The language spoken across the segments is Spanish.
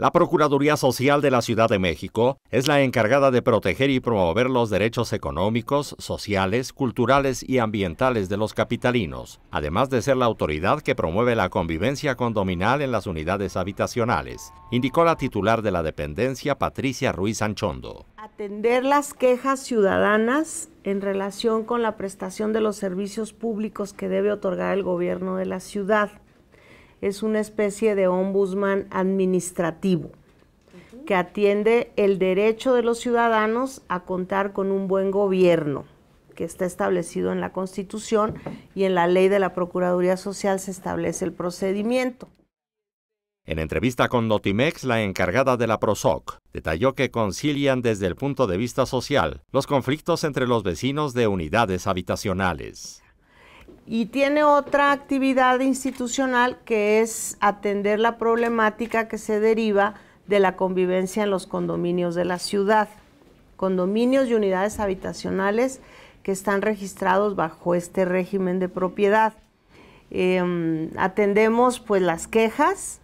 La Procuraduría Social de la Ciudad de México es la encargada de proteger y promover los derechos económicos, sociales, culturales y ambientales de los capitalinos, además de ser la autoridad que promueve la convivencia condominal en las unidades habitacionales, indicó la titular de la dependencia Patricia Ruiz Anchondo. Atender las quejas ciudadanas en relación con la prestación de los servicios públicos que debe otorgar el gobierno de la ciudad es una especie de ombudsman administrativo que atiende el derecho de los ciudadanos a contar con un buen gobierno que está establecido en la Constitución y en la ley de la Procuraduría Social se establece el procedimiento. En entrevista con Notimex, la encargada de la PROSOC detalló que concilian desde el punto de vista social los conflictos entre los vecinos de unidades habitacionales. Y tiene otra actividad institucional que es atender la problemática que se deriva de la convivencia en los condominios de la ciudad. Condominios y unidades habitacionales que están registrados bajo este régimen de propiedad. Em, atendemos pues las quejas,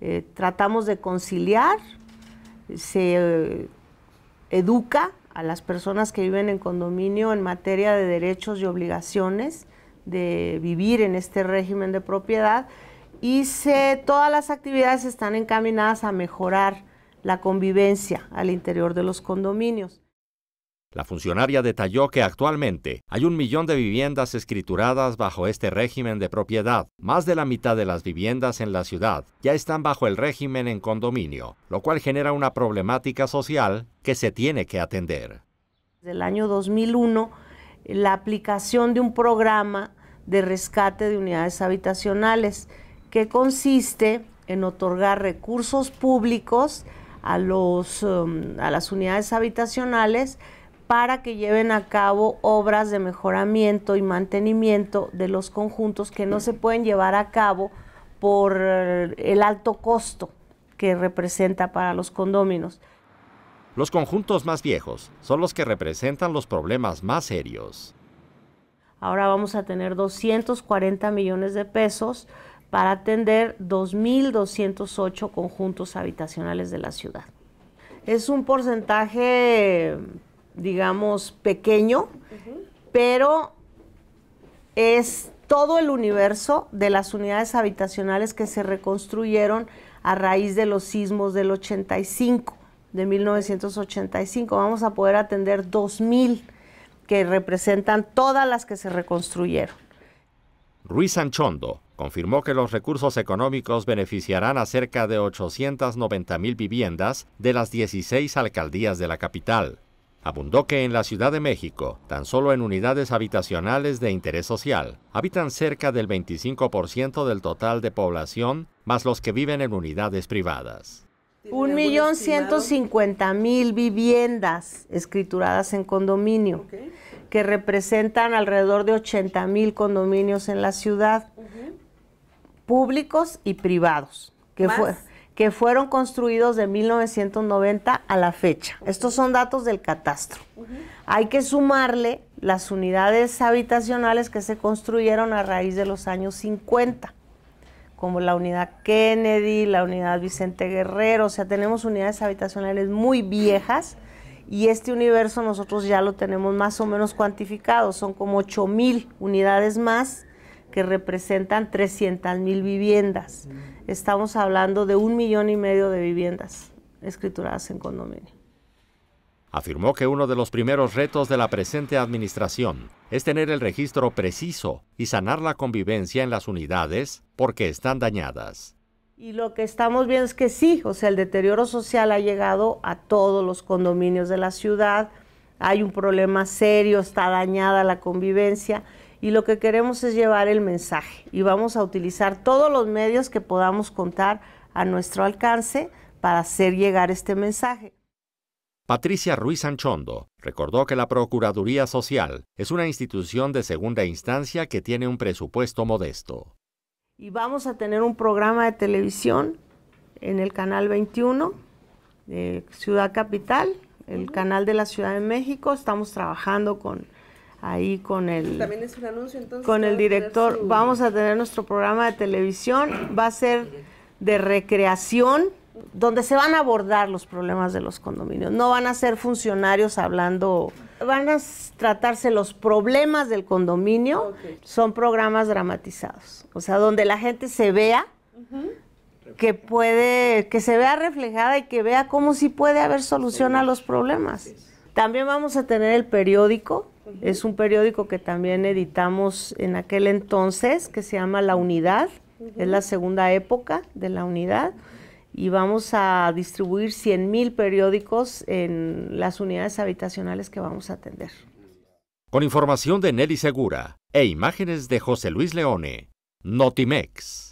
eh, tratamos de conciliar, se eh, educa a las personas que viven en condominio en materia de derechos y obligaciones de vivir en este régimen de propiedad y se, todas las actividades están encaminadas a mejorar la convivencia al interior de los condominios. La funcionaria detalló que actualmente hay un millón de viviendas escrituradas bajo este régimen de propiedad. Más de la mitad de las viviendas en la ciudad ya están bajo el régimen en condominio, lo cual genera una problemática social que se tiene que atender. Del año 2001 la aplicación de un programa de rescate de unidades habitacionales que consiste en otorgar recursos públicos um, a, las unidades habitacionales para que lleven a cabo obras de mejoramiento y mantenimiento de los conjuntos que no se pueden llevar a cabo por eh, el alto costo que representa para los condóminos. Los conjuntos más viejos son los que representan los problemas más serios. Ahora vamos a tener 240 millones de pesos para atender 2.208 conjuntos habitacionales de la ciudad. Es un porcentaje, digamos, pequeño, pero es todo el universo de las unidades habitacionales que se reconstruyeron a raíz de los sismos del 85 de 1985. Vamos a poder atender 2.000 que representan todas las que se reconstruyeron. Ruiz Anchondo confirmó que los recursos económicos beneficiarán a cerca de 890,000 mil viviendas de las 16 alcaldías de la capital. Abundó que en la Ciudad de México, tan solo en unidades habitacionales de interés social, habitan cerca del 25% del total de población, más los que viven en unidades privadas. Un millón ciento cincuenta mil viviendas escrituradas en condominio, que representan alrededor de ochenta mil condominios en la ciudad, públicos y privados, que, fueron construidos de 1990 a la fecha. Estos son datos del catastro. Hay que sumarle las unidades habitacionales que se construyeron a raíz de los años 50 como la unidad Kennedy, la unidad Vicente Guerrero, o sea, tenemos unidades habitacionales muy viejas y este universo nosotros ya lo tenemos más o menos cuantificado, son como 8 mil unidades más que representan 300 mil viviendas. Mm. Estamos hablando de un millón y medio de viviendas escrituradas en condominio afirmó que uno de los primeros retos de la presente administración es tener el registro preciso y sanar la convivencia en las unidades porque están dañadas. Y lo que estamos viendo es que sí, o sea, el deterioro social ha llegado a todos los condominios de la ciudad, hay un problema serio, está dañada la convivencia y lo que queremos es llevar el mensaje y vamos a utilizar todos los medios que podamos contar a nuestro alcance para hacer llegar este mensaje. Patricia Ruiz Anchondo recordó que la Procuraduría Social es una institución de segunda instancia que tiene un presupuesto modesto. Y vamos a tener un programa de televisión en el Canal 21, Ciudad Capital, el canal de la Ciudad de México. Estamos trabajando con ahí con el con el director. Vamos a tener nuestro programa de televisión. Va a ser de recreación donde se van a abordar los problemas de los condominios. No van a ser funcionarios hablando, van a tratarse los problemas del condominio. Son programas dramatizados, o sea, donde la gente se vea, que puede, que se vea reflejada y que vea cómo sí puede haber solución a los problemas. También vamos a tener el periódico, es un periódico que también editamos en aquel entonces, que se llama La Unidad, es la segunda época de La Unidad y vamos a distribuir 100,000 periódicos en las unidades habitacionales que vamos a atender. Con información de Nelly Segura e imágenes de José Luis Leone, Notimex.